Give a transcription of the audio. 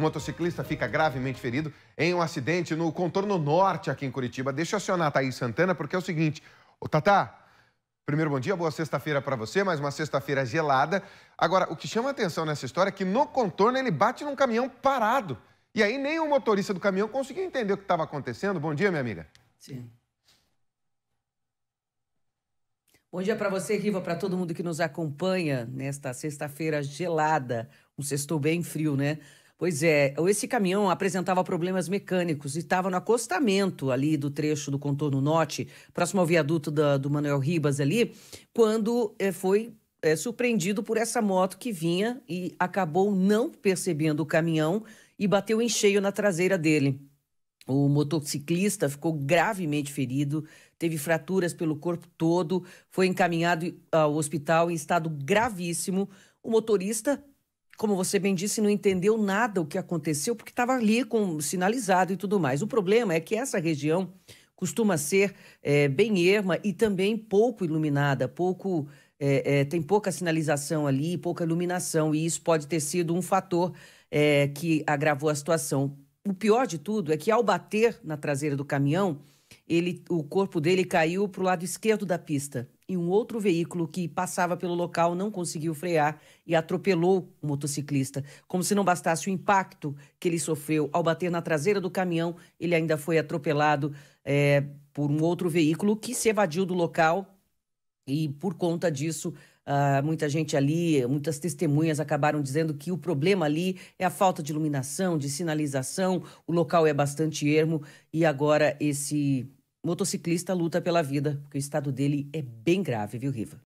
Um motociclista fica gravemente ferido em um acidente no contorno norte aqui em Curitiba. Deixa eu acionar a Thaís Santana, porque é o seguinte. Ô, Tata, primeiro bom dia, boa sexta-feira para você, mais uma sexta-feira gelada. Agora, o que chama atenção nessa história é que no contorno ele bate num caminhão parado. E aí nem o motorista do caminhão conseguiu entender o que estava acontecendo. Bom dia, minha amiga. Sim. Bom dia para você, Riva, para todo mundo que nos acompanha nesta sexta-feira gelada. Um sextou bem frio, né? Pois é, esse caminhão apresentava problemas mecânicos e estava no acostamento ali do trecho do contorno norte, próximo ao viaduto da, do Manuel Ribas ali, quando é, foi é, surpreendido por essa moto que vinha e acabou não percebendo o caminhão e bateu em cheio na traseira dele. O motociclista ficou gravemente ferido, teve fraturas pelo corpo todo, foi encaminhado ao hospital em estado gravíssimo. O motorista como você bem disse, não entendeu nada o que aconteceu, porque estava ali com sinalizado e tudo mais. O problema é que essa região costuma ser é, bem erma e também pouco iluminada, pouco. É, é, tem pouca sinalização ali, pouca iluminação, e isso pode ter sido um fator é, que agravou a situação. O pior de tudo é que, ao bater na traseira do caminhão, ele, o corpo dele caiu para o lado esquerdo da pista e um outro veículo que passava pelo local não conseguiu frear e atropelou o motociclista. Como se não bastasse o impacto que ele sofreu ao bater na traseira do caminhão, ele ainda foi atropelado é, por um outro veículo que se evadiu do local e, por conta disso, Uh, muita gente ali, muitas testemunhas acabaram dizendo que o problema ali é a falta de iluminação, de sinalização, o local é bastante ermo e agora esse motociclista luta pela vida, porque o estado dele é bem grave, viu, Riva?